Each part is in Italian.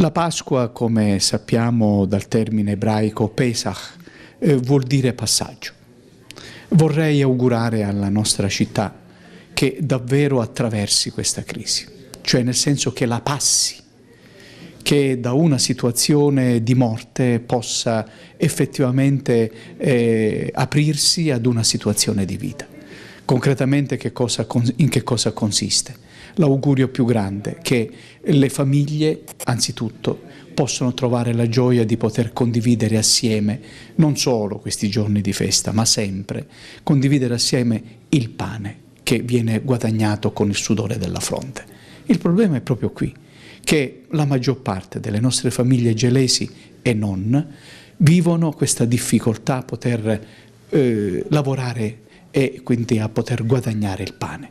La Pasqua, come sappiamo dal termine ebraico Pesach, eh, vuol dire passaggio. Vorrei augurare alla nostra città che davvero attraversi questa crisi, cioè nel senso che la passi, che da una situazione di morte possa effettivamente eh, aprirsi ad una situazione di vita. Concretamente che cosa, in che cosa consiste? l'augurio più grande, che le famiglie, anzitutto, possono trovare la gioia di poter condividere assieme non solo questi giorni di festa, ma sempre, condividere assieme il pane che viene guadagnato con il sudore della fronte. Il problema è proprio qui, che la maggior parte delle nostre famiglie gelesi e non vivono questa difficoltà a poter eh, lavorare e quindi a poter guadagnare il pane.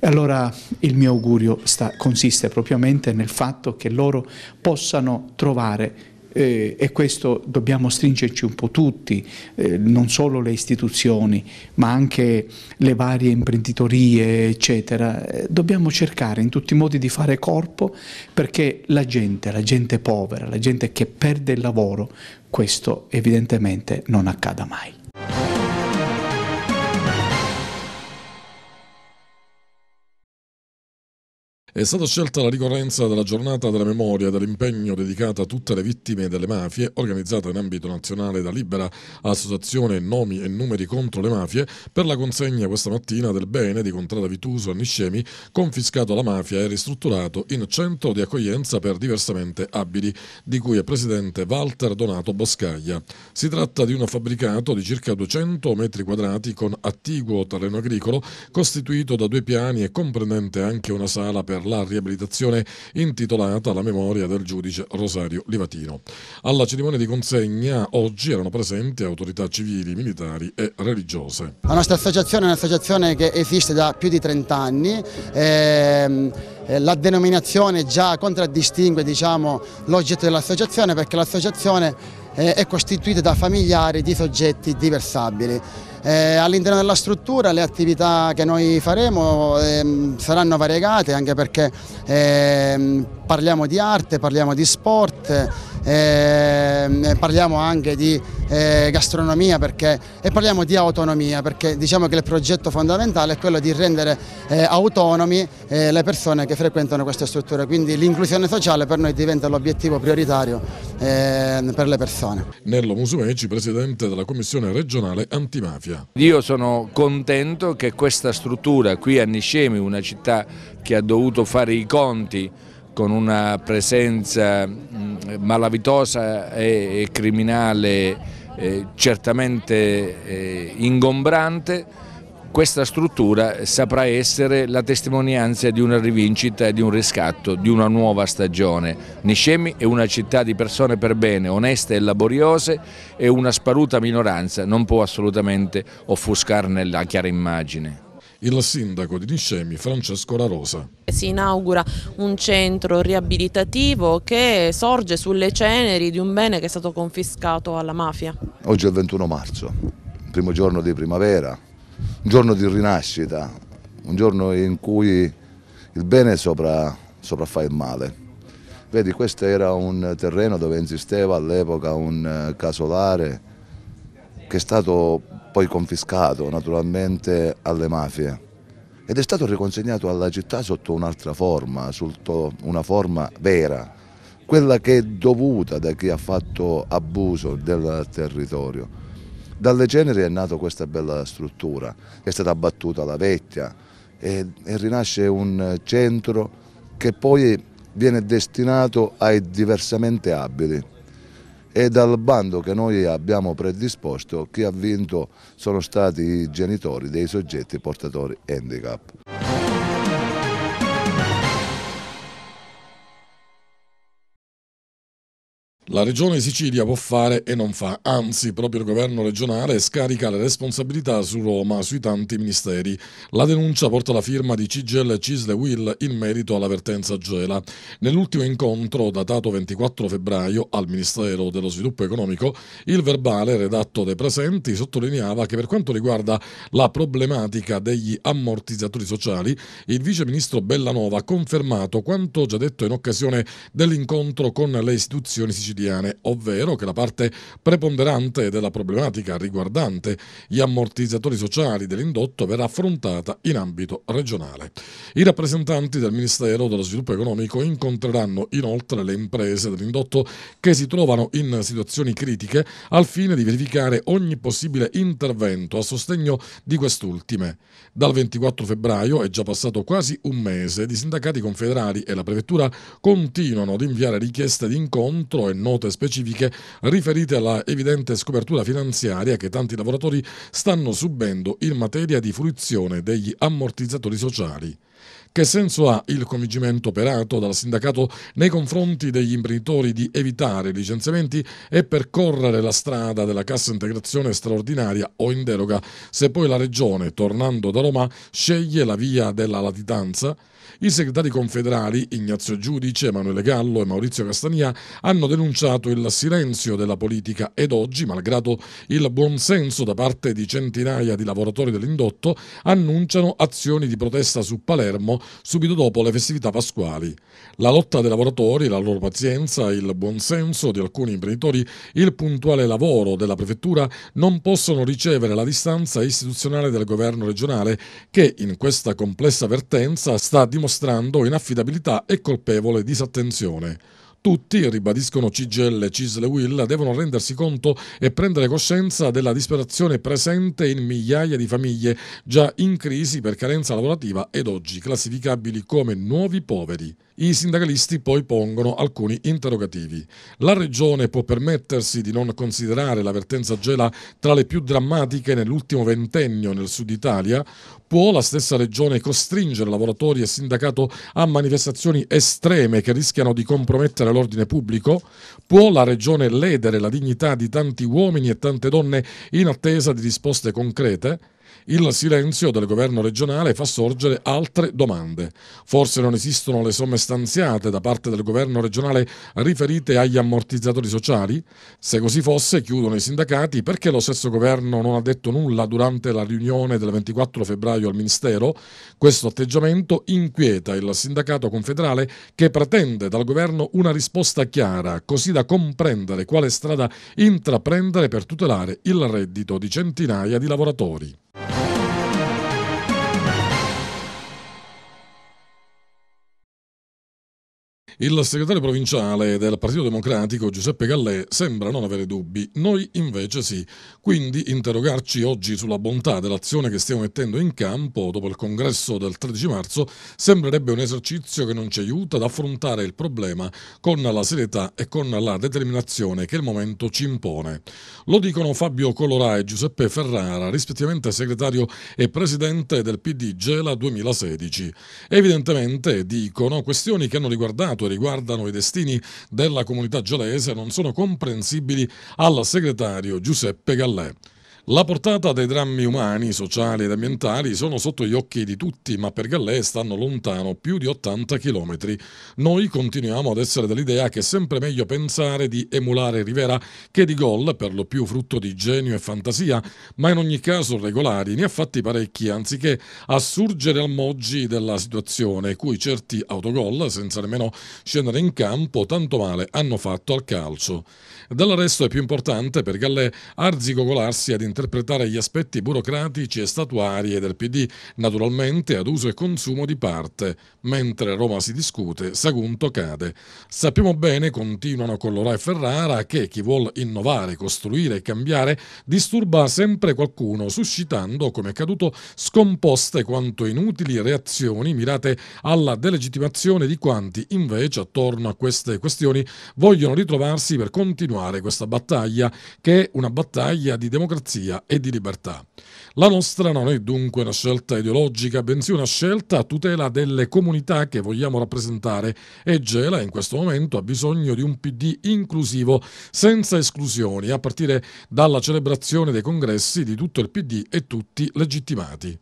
E allora il mio augurio sta, consiste propriamente nel fatto che loro possano trovare eh, e questo dobbiamo stringerci un po' tutti, eh, non solo le istituzioni, ma anche le varie imprenditorie, eccetera. Eh, dobbiamo cercare in tutti i modi di fare corpo perché la gente, la gente povera, la gente che perde il lavoro, questo evidentemente non accada mai. È stata scelta la ricorrenza della giornata della memoria dell'impegno dedicata a tutte le vittime delle mafie, organizzata in ambito nazionale da Libera Associazione Nomi e Numeri contro le Mafie, per la consegna questa mattina del bene di Contrada Vituso a Niscemi, confiscato alla mafia e ristrutturato in centro di accoglienza per diversamente abili, di cui è presidente Walter Donato Boscaglia. Si tratta di un fabbricato di circa 200 metri quadrati con attiguo terreno agricolo, costituito da due piani e comprendente anche una sala per la riabilitazione intitolata alla memoria del giudice Rosario Livatino. Alla cerimonia di consegna oggi erano presenti autorità civili, militari e religiose. La nostra associazione è un'associazione che esiste da più di 30 anni. Ehm eh, la denominazione già contraddistingue diciamo, l'oggetto dell'associazione perché l'associazione eh, è costituita da familiari di soggetti diversabili. Eh, All'interno della struttura le attività che noi faremo eh, saranno variegate anche perché ehm, parliamo di arte, parliamo di sport, eh, parliamo anche di eh, gastronomia perché, e parliamo di autonomia perché diciamo che il progetto fondamentale è quello di rendere eh, autonomi eh, le persone che frequentano queste strutture, quindi l'inclusione sociale per noi diventa l'obiettivo prioritario ehm, per le persone. Nello Musumeci, Presidente della Commissione regionale antimafia. Io sono contento che questa struttura qui a Niscemi, una città che ha dovuto fare i conti con una presenza mm, malavitosa e criminale eh, certamente eh, ingombrante, questa struttura saprà essere la testimonianza di una rivincita e di un riscatto, di una nuova stagione. Niscemi è una città di persone per bene, oneste e laboriose e una sparuta minoranza non può assolutamente offuscarne la chiara immagine il sindaco di Niscemi Francesco La Rosa. Si inaugura un centro riabilitativo che sorge sulle ceneri di un bene che è stato confiscato alla mafia. Oggi è il 21 marzo, primo giorno di primavera, un giorno di rinascita, un giorno in cui il bene sopra, sopraffà il male. Vedi, questo era un terreno dove esisteva all'epoca un eh, casolare che è stato poi confiscato naturalmente alle mafie ed è stato riconsegnato alla città sotto un'altra forma, sotto una forma vera, quella che è dovuta da chi ha fatto abuso del territorio. Dalle ceneri è nata questa bella struttura, è stata abbattuta la vecchia e, e rinasce un centro che poi viene destinato ai diversamente abili e dal bando che noi abbiamo predisposto chi ha vinto sono stati i genitori dei soggetti portatori handicap. La regione Sicilia può fare e non fa, anzi proprio il governo regionale scarica le responsabilità su Roma, sui tanti ministeri. La denuncia porta la firma di Cigel Cisle Will in merito all'avvertenza Gela. Nell'ultimo incontro, datato 24 febbraio, al Ministero dello Sviluppo Economico, il verbale redatto dai presenti sottolineava che per quanto riguarda la problematica degli ammortizzatori sociali, il viceministro Bellanova ha confermato quanto già detto in occasione dell'incontro con le istituzioni siciliane quotidiane, ovvero che la parte preponderante della problematica riguardante gli ammortizzatori sociali dell'indotto verrà affrontata in ambito regionale. I rappresentanti del Ministero dello Sviluppo Economico incontreranno inoltre le imprese dell'indotto che si trovano in situazioni critiche al fine di verificare ogni possibile intervento a sostegno di quest'ultime. Dal 24 febbraio è già passato quasi un mese i sindacati confederali e la prefettura continuano ad inviare richieste di incontro e non note specifiche riferite alla evidente scopertura finanziaria che tanti lavoratori stanno subendo in materia di fruizione degli ammortizzatori sociali. Che senso ha il convincimento operato dal sindacato nei confronti degli imprenditori di evitare licenziamenti e percorrere la strada della cassa integrazione straordinaria o in deroga se poi la Regione, tornando da Roma, sceglie la via della latitanza? I segretari confederali Ignazio Giudice, Emanuele Gallo e Maurizio Castania hanno denunciato il silenzio della politica ed oggi, malgrado il buonsenso da parte di centinaia di lavoratori dell'indotto, annunciano azioni di protesta su Palermo subito dopo le festività pasquali. La lotta dei lavoratori, la loro pazienza, il buonsenso di alcuni imprenditori, il puntuale lavoro della prefettura non possono ricevere la distanza istituzionale del governo regionale che in questa complessa vertenza sta dimostrando dimostrando inaffidabilità e colpevole disattenzione. Tutti, ribadiscono CGL, CISL e Will, devono rendersi conto e prendere coscienza della disperazione presente in migliaia di famiglie già in crisi per carenza lavorativa ed oggi classificabili come nuovi poveri. I sindacalisti poi pongono alcuni interrogativi. La Regione può permettersi di non considerare l'avvertenza Gela tra le più drammatiche nell'ultimo ventennio nel sud Italia? Può la stessa Regione costringere lavoratori e sindacato a manifestazioni estreme che rischiano di compromettere l'ordine pubblico? Può la Regione ledere la dignità di tanti uomini e tante donne in attesa di risposte concrete? Il silenzio del governo regionale fa sorgere altre domande. Forse non esistono le somme stanziate da parte del governo regionale riferite agli ammortizzatori sociali? Se così fosse, chiudono i sindacati, perché lo stesso governo non ha detto nulla durante la riunione del 24 febbraio al Ministero? Questo atteggiamento inquieta il sindacato confederale che pretende dal governo una risposta chiara, così da comprendere quale strada intraprendere per tutelare il reddito di centinaia di lavoratori. Il segretario provinciale del Partito Democratico Giuseppe Gallè sembra non avere dubbi, noi invece sì. Quindi interrogarci oggi sulla bontà dell'azione che stiamo mettendo in campo dopo il congresso del 13 marzo sembrerebbe un esercizio che non ci aiuta ad affrontare il problema con la serietà e con la determinazione che il momento ci impone. Lo dicono Fabio Colorà e Giuseppe Ferrara, rispettivamente segretario e presidente del PD Gela 2016. Evidentemente, dicono, questioni che hanno riguardato riguardano i destini della comunità gelese non sono comprensibili al segretario Giuseppe Gallè. La portata dei drammi umani, sociali ed ambientali sono sotto gli occhi di tutti, ma per Gallè stanno lontano più di 80 km. Noi continuiamo ad essere dell'idea che è sempre meglio pensare di emulare Rivera che di gol, per lo più frutto di genio e fantasia, ma in ogni caso regolari, ne ha fatti parecchi, anziché assurgere al moggi della situazione, cui certi autogol, senza nemmeno scendere in campo, tanto male hanno fatto al calcio. Dall'arresto è più importante per Gallè arzigogolarsi ad interesse interpretare gli aspetti burocratici e statuari del PD, naturalmente ad uso e consumo di parte. Mentre Roma si discute, Sagunto cade. Sappiamo bene, continuano Collorà e Ferrara, che chi vuole innovare, costruire e cambiare disturba sempre qualcuno, suscitando, come è caduto, scomposte quanto inutili reazioni mirate alla delegittimazione di quanti invece attorno a queste questioni vogliono ritrovarsi per continuare questa battaglia, che è una battaglia di democrazia giustizia e di libertà. La nostra non è dunque una scelta ideologica, bensì una scelta a tutela delle comunità che vogliamo rappresentare e Gela in questo momento ha bisogno di un PD inclusivo senza esclusioni, a partire dalla celebrazione dei congressi di tutto il PD e tutti legittimati.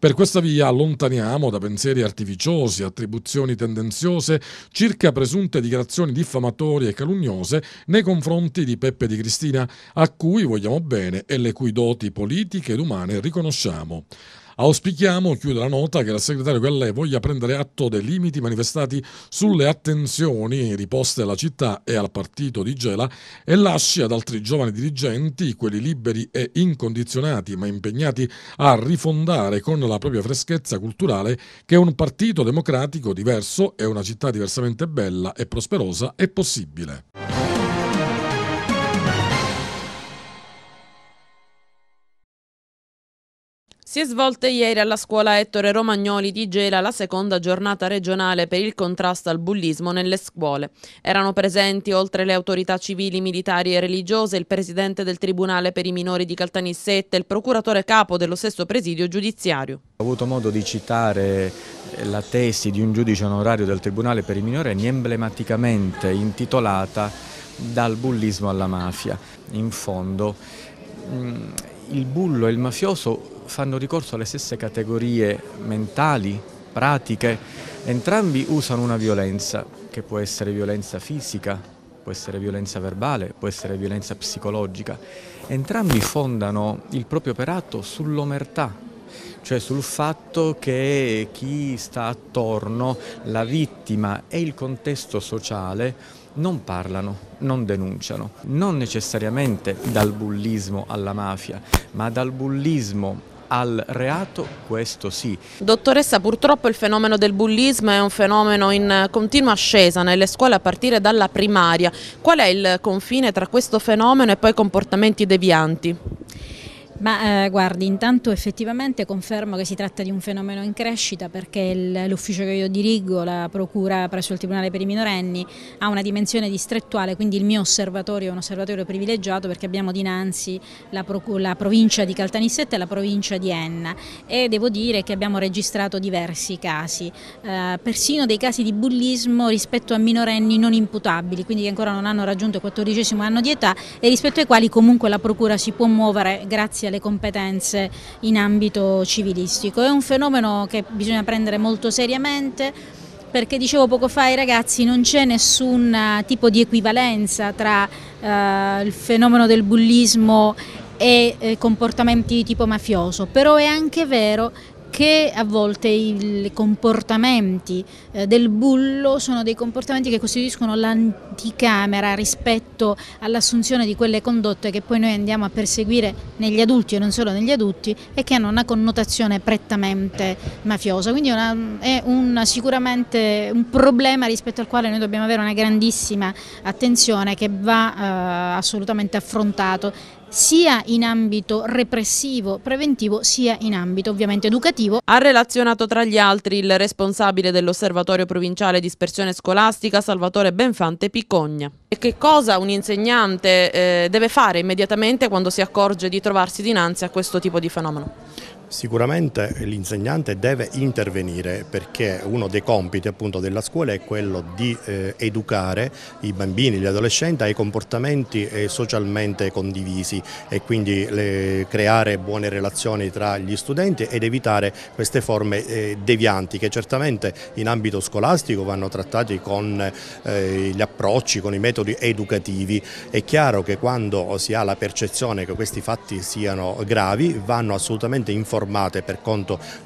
Per questa via allontaniamo da pensieri artificiosi, attribuzioni tendenziose circa presunte dichiarazioni diffamatorie e calunniose nei confronti di Peppe di Cristina, a cui vogliamo bene e le cui doti politiche ed umane riconosciamo. Auspichiamo, chiude la nota, che la segretaria Gallè voglia prendere atto dei limiti manifestati sulle attenzioni riposte alla città e al partito di Gela e lasci ad altri giovani dirigenti, quelli liberi e incondizionati ma impegnati a rifondare con la propria freschezza culturale, che un partito democratico diverso e una città diversamente bella e prosperosa è possibile. Si è svolta ieri alla scuola Ettore Romagnoli di Gela la seconda giornata regionale per il contrasto al bullismo nelle scuole. Erano presenti, oltre le autorità civili, militari e religiose, il presidente del Tribunale per i minori di Caltanissette e il procuratore capo dello stesso presidio giudiziario. Ho avuto modo di citare la tesi di un giudice onorario del Tribunale per i minorenni emblematicamente intitolata Dal bullismo alla mafia. In fondo mm, il bullo e il mafioso fanno ricorso alle stesse categorie mentali, pratiche, entrambi usano una violenza che può essere violenza fisica, può essere violenza verbale, può essere violenza psicologica. Entrambi fondano il proprio operato sull'omertà, cioè sul fatto che chi sta attorno, la vittima e il contesto sociale non parlano, non denunciano, non necessariamente dal bullismo alla mafia, ma dal bullismo al reato, questo sì. Dottoressa, purtroppo il fenomeno del bullismo è un fenomeno in continua ascesa nelle scuole a partire dalla primaria. Qual è il confine tra questo fenomeno e poi comportamenti devianti? Ma eh, guardi, intanto effettivamente confermo che si tratta di un fenomeno in crescita perché l'ufficio che io dirigo, la procura presso il Tribunale per i minorenni, ha una dimensione distrettuale, quindi il mio osservatorio è un osservatorio privilegiato perché abbiamo dinanzi la, la provincia di Caltanissetta e la provincia di Enna e devo dire che abbiamo registrato diversi casi, eh, persino dei casi di bullismo rispetto a minorenni non imputabili, quindi che ancora non hanno raggiunto il 14 anno di età e rispetto ai quali comunque la procura si può muovere grazie e le competenze in ambito civilistico. È un fenomeno che bisogna prendere molto seriamente perché dicevo poco fa ai ragazzi non c'è nessun eh, tipo di equivalenza tra eh, il fenomeno del bullismo e eh, comportamenti di tipo mafioso, però è anche vero che a volte i comportamenti eh, del bullo sono dei comportamenti che costituiscono l'anticamera rispetto all'assunzione di quelle condotte che poi noi andiamo a perseguire negli adulti e non solo negli adulti e che hanno una connotazione prettamente mafiosa. Quindi una, è una, sicuramente un problema rispetto al quale noi dobbiamo avere una grandissima attenzione che va eh, assolutamente affrontato sia in ambito repressivo, preventivo, sia in ambito ovviamente educativo. Ha relazionato tra gli altri il responsabile dell'Osservatorio Provinciale Dispersione Scolastica, Salvatore Benfante Picogna. E che cosa un insegnante eh, deve fare immediatamente quando si accorge di trovarsi dinanzi a questo tipo di fenomeno? Sicuramente l'insegnante deve intervenire perché uno dei compiti appunto della scuola è quello di eh, educare i bambini, gli adolescenti ai comportamenti eh, socialmente condivisi e quindi le, creare buone relazioni tra gli studenti ed evitare queste forme eh, devianti che certamente in ambito scolastico vanno trattati con eh, gli approcci, con i metodi educativi. È chiaro che quando si ha la percezione che questi fatti siano gravi vanno assolutamente informati informate per,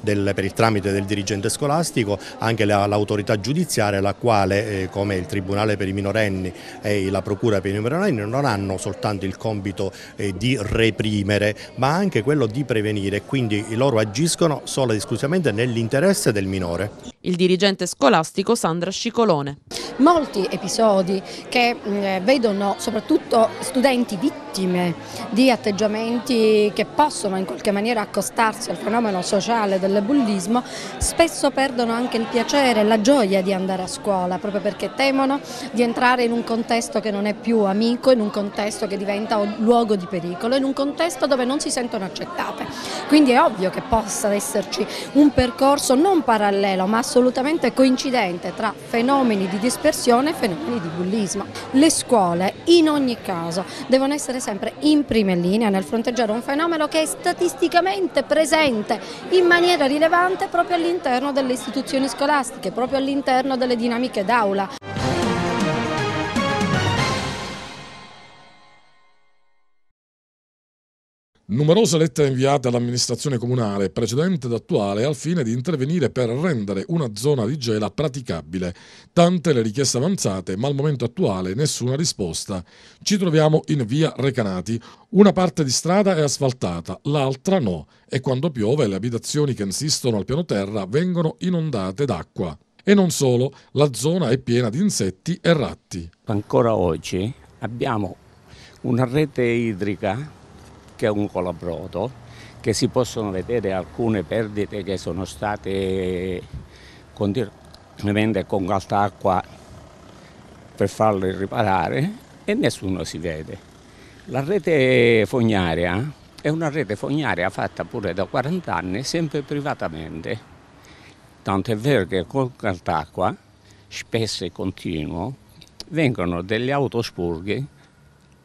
del, per il tramite del dirigente scolastico anche l'autorità giudiziaria la quale eh, come il Tribunale per i minorenni e la Procura per i minorenni non hanno soltanto il compito eh, di reprimere ma anche quello di prevenire quindi loro agiscono solo ed esclusivamente nell'interesse del minore il dirigente scolastico Sandra Scicolone. Molti episodi che mh, mm, eh, vedono soprattutto studenti vittime di atteggiamenti che possono in qualche maniera accostarsi al fenomeno sociale del bullismo, spesso perdono anche il piacere e la gioia di andare a scuola, proprio perché temono di entrare in un contesto che non è più amico, in un contesto che diventa luogo di pericolo, in un contesto dove non si sentono accettate. Quindi è ovvio che possa esserci un percorso non parallelo ma assolutamente assolutamente coincidente tra fenomeni di dispersione e fenomeni di bullismo. Le scuole in ogni caso devono essere sempre in prima linea nel fronteggiare un fenomeno che è statisticamente presente in maniera rilevante proprio all'interno delle istituzioni scolastiche, proprio all'interno delle dinamiche d'aula. Numerose lettere inviate all'amministrazione comunale, precedente ed attuale, al fine di intervenire per rendere una zona di gela praticabile. Tante le richieste avanzate, ma al momento attuale nessuna risposta. Ci troviamo in via Recanati. Una parte di strada è asfaltata, l'altra no, e quando piove le abitazioni che insistono al piano terra vengono inondate d'acqua. E non solo, la zona è piena di insetti e ratti. Ancora oggi abbiamo una rete idrica anche un colabrodo, che si possono vedere alcune perdite che sono state continuamente con alta acqua per farle riparare e nessuno si vede. La rete fognaria è una rete fognaria fatta pure da 40 anni, sempre privatamente. Tanto è vero che con Caltacqua, spesso e continuo, vengono degli autospurghi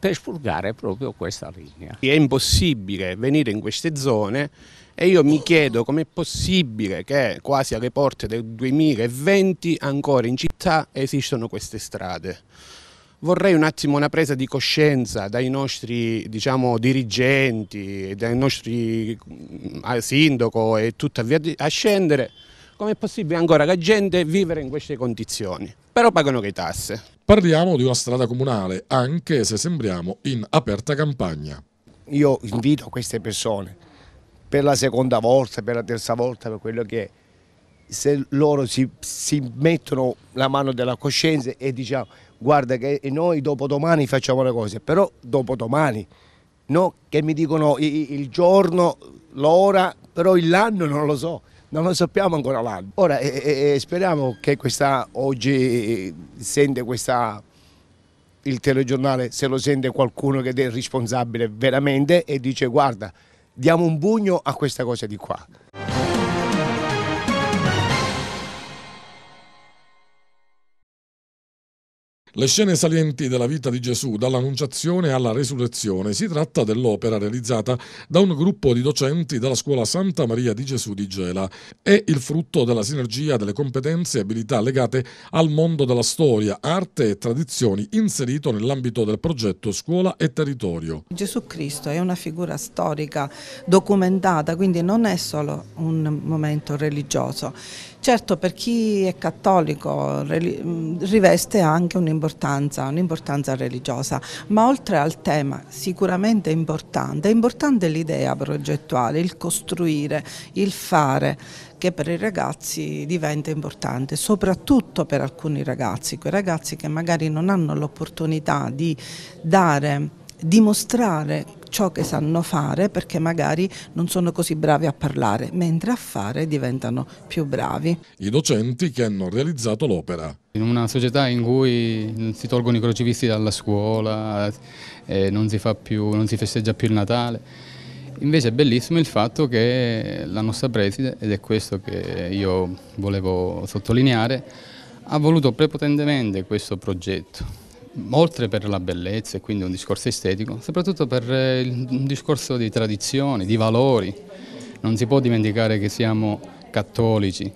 per spurgare proprio questa linea. È impossibile venire in queste zone e io mi chiedo com'è possibile che quasi alle porte del 2020 ancora in città esistano queste strade. Vorrei un attimo una presa di coscienza dai nostri diciamo, dirigenti, dai nostri mm, sindaco e tutto a via a scendere Com'è possibile ancora che la gente vivere in queste condizioni? Però pagano che tasse. Parliamo di una strada comunale, anche se sembriamo in aperta campagna. Io invito queste persone, per la seconda volta, per la terza volta, per quello che è, se loro si, si mettono la mano della coscienza e diciamo guarda che noi dopodomani facciamo le cose, però dopodomani, no? che mi dicono il giorno, l'ora, però l'anno non lo so non lo sappiamo ancora l'anno. Ora e, e, speriamo che questa, oggi sente questa, il telegiornale, se lo sente qualcuno che è responsabile veramente e dice guarda diamo un pugno a questa cosa di qua. Le scene salienti della vita di Gesù, dall'Annunciazione alla Resurrezione, si tratta dell'opera realizzata da un gruppo di docenti della scuola Santa Maria di Gesù di Gela. È il frutto della sinergia delle competenze e abilità legate al mondo della storia, arte e tradizioni inserito nell'ambito del progetto Scuola e Territorio. Gesù Cristo è una figura storica documentata, quindi non è solo un momento religioso Certo per chi è cattolico mm, riveste anche un'importanza, un'importanza religiosa, ma oltre al tema sicuramente importante, è importante l'idea progettuale, il costruire, il fare che per i ragazzi diventa importante, soprattutto per alcuni ragazzi, quei ragazzi che magari non hanno l'opportunità di dare, dimostrare ciò che sanno fare perché magari non sono così bravi a parlare, mentre a fare diventano più bravi. I docenti che hanno realizzato l'opera. In una società in cui si tolgono i crocifisti dalla scuola, eh, non, si più, non si festeggia più il Natale, Invece è bellissimo il fatto che la nostra preside, ed è questo che io volevo sottolineare, ha voluto prepotentemente questo progetto oltre per la bellezza e quindi un discorso estetico, soprattutto per eh, un discorso di tradizioni, di valori. Non si può dimenticare che siamo cattolici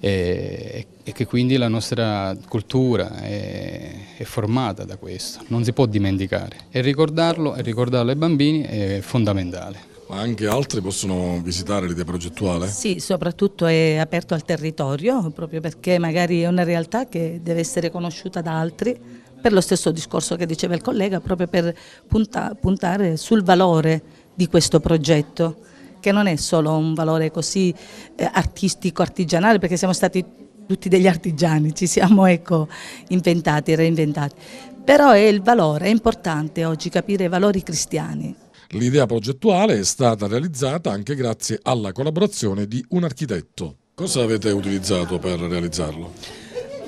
eh, e, che quindi la nostra cultura è, è formata da questo, non si può dimenticare e ricordarlo e ricordarlo ai bambini è fondamentale. Ma anche altri possono visitare l'idea progettuale? Sì, soprattutto è aperto al territorio, proprio perché magari è una realtà che deve essere conosciuta da altri per lo stesso discorso che diceva il collega, proprio per punta, puntare sul valore di questo progetto, che non è solo un valore così eh, artistico, artigianale, perché siamo stati tutti degli artigiani, ci siamo ecco, inventati, reinventati, però è il valore, è importante oggi capire i valori cristiani. L'idea progettuale è stata realizzata anche grazie alla collaborazione di un architetto. Cosa avete utilizzato per realizzarlo?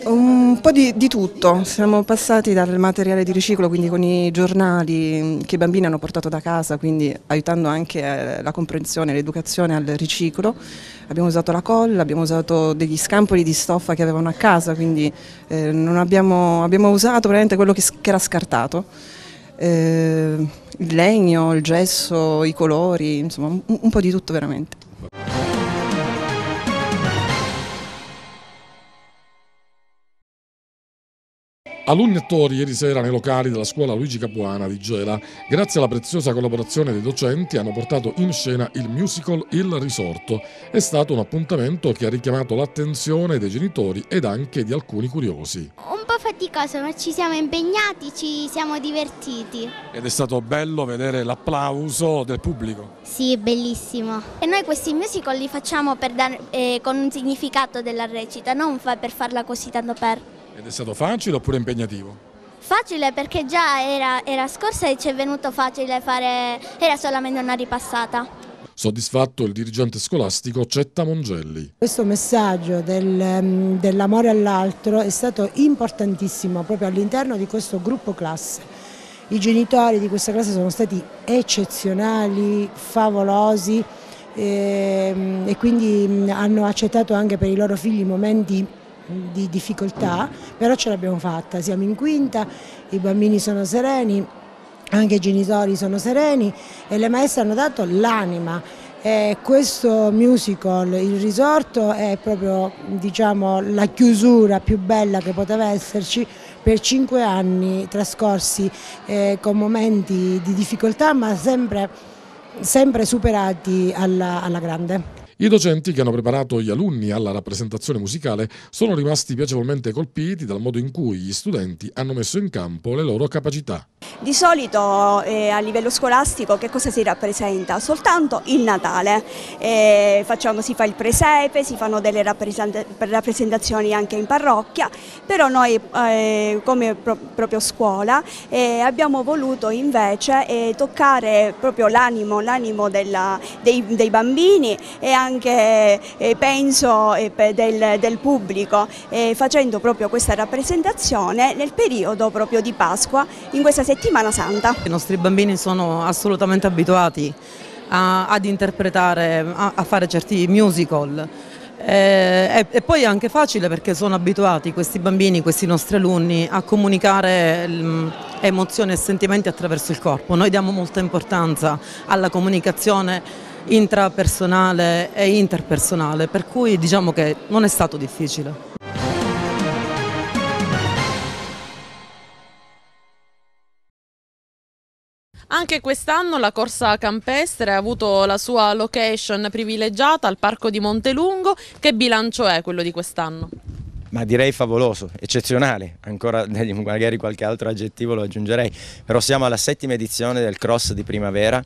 Un po' di, di, tutto, siamo passati dal materiale di riciclo, quindi con i giornali che i bambini hanno portato da casa, quindi aiutando anche eh, la comprensione, l'educazione al riciclo. Abbiamo usato la colla, abbiamo usato degli scampoli di stoffa che avevano a casa, quindi eh, abbiamo, abbiamo, usato veramente quello che, che era scartato. Eh, il legno, il gesso, i colori, insomma un, un po' di tutto veramente. Alunni attori ieri sera nei locali della scuola Luigi Capuana di Gela, grazie alla preziosa collaborazione dei docenti, hanno portato in scena il musical Il Risorto. È stato un appuntamento che ha richiamato l'attenzione dei genitori ed anche di alcuni curiosi. Un po' faticoso, ma ci siamo impegnati, ci siamo divertiti. Ed è stato bello vedere l'applauso del pubblico. Sì, bellissimo. E noi questi musical li facciamo dare, eh, con un significato della recita, non per farla così tanto per... Ed è stato facile oppure impegnativo? Facile perché già era, era scorsa e ci è venuto facile fare, era solamente una ripassata. Soddisfatto il dirigente scolastico Cetta Mongelli. Questo messaggio del, mm, dell'amore all'altro è stato importantissimo proprio all'interno di questo gruppo classe. I genitori di questa classe sono stati eccezionali, favolosi e, ehm, e quindi mm, hanno accettato anche per i loro figli momenti importanti di difficoltà, però ce l'abbiamo fatta, siamo in quinta, i bambini sono sereni, anche i genitori sono sereni e le maestre hanno dato l'anima. E questo musical, il risorto, è proprio diciamo, la chiusura più bella che poteva esserci per cinque anni trascorsi eh, con momenti di difficoltà ma sempre, sempre superati alla, alla grande. I docenti che hanno preparato gli alunni alla rappresentazione musicale sono rimasti piacevolmente colpiti dal modo in cui gli studenti hanno messo in campo le loro capacità. Di solito eh, a livello scolastico che cosa si rappresenta? Soltanto il Natale, eh, facciamo, si fa il presepe, si fanno delle rappresentazioni anche in parrocchia, però noi eh, come pro proprio scuola eh, abbiamo voluto invece eh, toccare proprio l'animo dei, dei bambini e anche anche, eh, penso, eh, del, del pubblico, eh, facendo proprio questa rappresentazione nel periodo proprio di Pasqua, in questa settimana santa. I nostri bambini sono assolutamente abituati a, ad interpretare, a, a fare certi musical, e, e, poi è anche facile perché sono abituati questi bambini, questi nostri alunni a comunicare mm, emozioni e sentimenti attraverso il corpo. Noi diamo molta importanza alla comunicazione intrapersonale e interpersonale, per cui diciamo che non è stato difficile. Anche quest'anno la corsa campestre ha avuto la sua location privilegiata al Parco di Montelungo. Che bilancio è quello di quest'anno? Ma direi favoloso, eccezionale, ancora magari qualche altro aggettivo lo aggiungerei, però siamo alla settima edizione del cross di primavera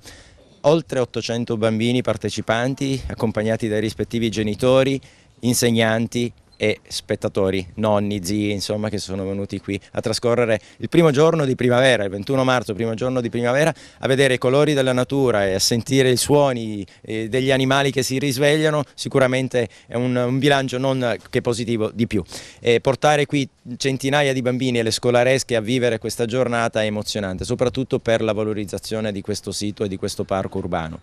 oltre 800 bambini partecipanti accompagnati dai rispettivi genitori, insegnanti, e spettatori, nonni, zii, insomma, che sono venuti qui a trascorrere il primo giorno di primavera, il 21 marzo, primo giorno di primavera, a vedere i colori della natura e a sentire i suoni eh, degli animali che si risvegliano, sicuramente è un, un bilancio non che positivo di più. E portare qui centinaia di bambini e le scolaresche a vivere questa giornata è emozionante, soprattutto per la valorizzazione di questo sito e di questo parco urbano.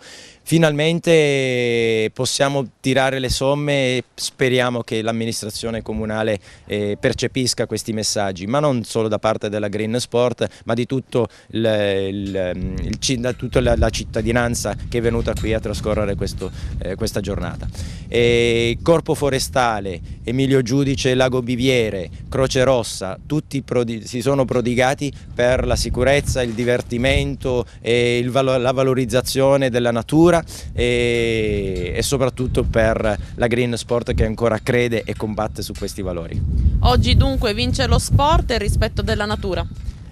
Finalmente possiamo tirare le somme e speriamo che l'amministrazione l'amministrazione comunale eh, percepisca questi messaggi, ma non solo da parte della Green Sport, ma di tutto il, il, mm, il, da tutta la, la, cittadinanza che è venuta qui a trascorrere questo, eh, questa giornata. E Corpo Forestale, Emilio Giudice, Lago Biviere, Croce Rossa, tutti si sono prodigati per la sicurezza, il divertimento, eh, valo la valorizzazione della natura e, e soprattutto per la Green Sport che ancora crede e combatte combatte su questi valori. Oggi dunque vince lo sport e il rispetto della natura.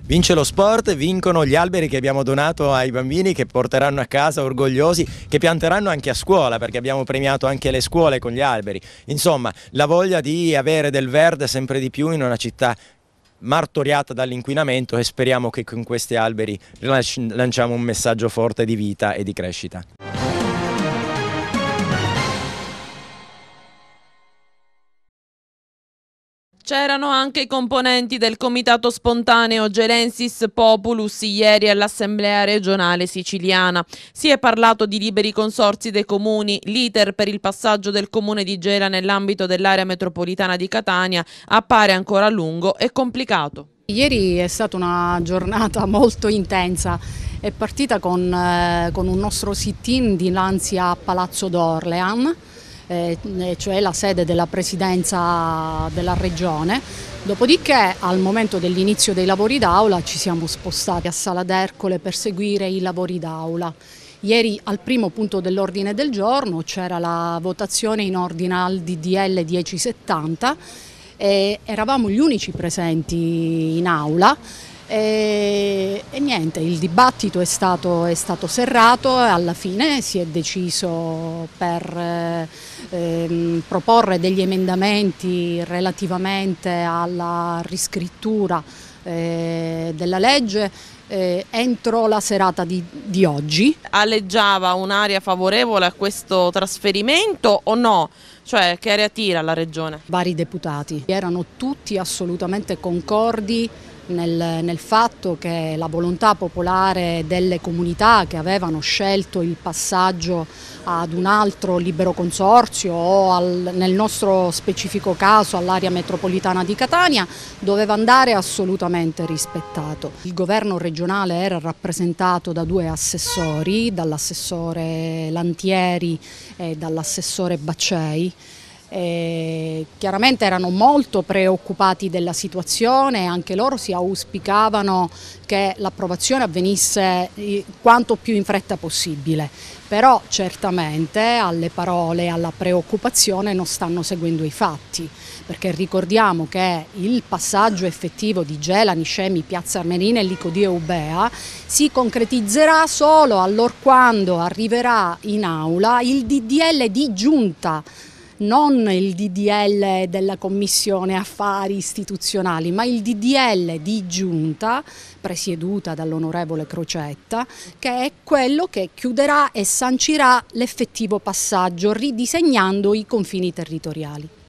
Vince lo sport, vincono gli alberi che abbiamo donato ai bambini che porteranno a casa orgogliosi, che pianteranno anche a scuola perché abbiamo premiato anche le scuole con gli alberi. Insomma, la voglia di avere del verde sempre di più in una città martoriata dall'inquinamento e speriamo che con questi alberi lanciamo un messaggio forte di vita e di crescita. C'erano anche i componenti del comitato spontaneo Gelensis Populus ieri all'Assemblea regionale siciliana. Si è parlato di liberi consorzi dei comuni, l'iter per il passaggio del comune di Gela nell'ambito dell'area metropolitana di Catania appare ancora lungo e complicato. Ieri è stata una giornata molto intensa, è partita con, eh, con un nostro sit-in dinanzi a Palazzo d'Orlean eh, cioè la sede della presidenza della regione. Dopodiché al momento dell'inizio dei lavori d'aula ci siamo spostati a Sala d'Ercole per seguire i lavori d'aula. Ieri al primo punto dell'ordine del giorno c'era la votazione in ordine al DDL 1070 eravamo gli unici presenti in aula e, e niente, il dibattito è stato, è stato, serrato, alla fine si è deciso per ehm, proporre degli emendamenti relativamente alla riscrittura eh, della legge eh, entro la serata di, di oggi. Alleggiava un'area favorevole a questo trasferimento o no? Cioè che area tira la regione? Vari deputati erano tutti assolutamente concordi nel, nel fatto che la volontà popolare delle comunità che avevano scelto il passaggio ad un altro libero consorzio o al, nel nostro specifico caso all'area metropolitana di Catania doveva andare assolutamente rispettato. Il governo regionale era rappresentato da due assessori, dall'assessore Lantieri e dall'assessore Baccei eh, chiaramente erano molto preoccupati della situazione, anche loro si auspicavano che l'approvazione avvenisse eh, quanto più in fretta possibile, però certamente alle parole e alla preoccupazione non stanno seguendo i fatti, perché ricordiamo che il passaggio effettivo di Gela, Niscemi, Piazza Armenina e Licodio Ubea si concretizzerà solo allorquando arriverà in aula il DDL di giunta non il DDL della Commissione Affari Istituzionali, ma il DDL di giunta presieduta dall'onorevole Crocetta, che è quello che chiuderà e sancirà l'effettivo passaggio ridisegnando i confini territoriali.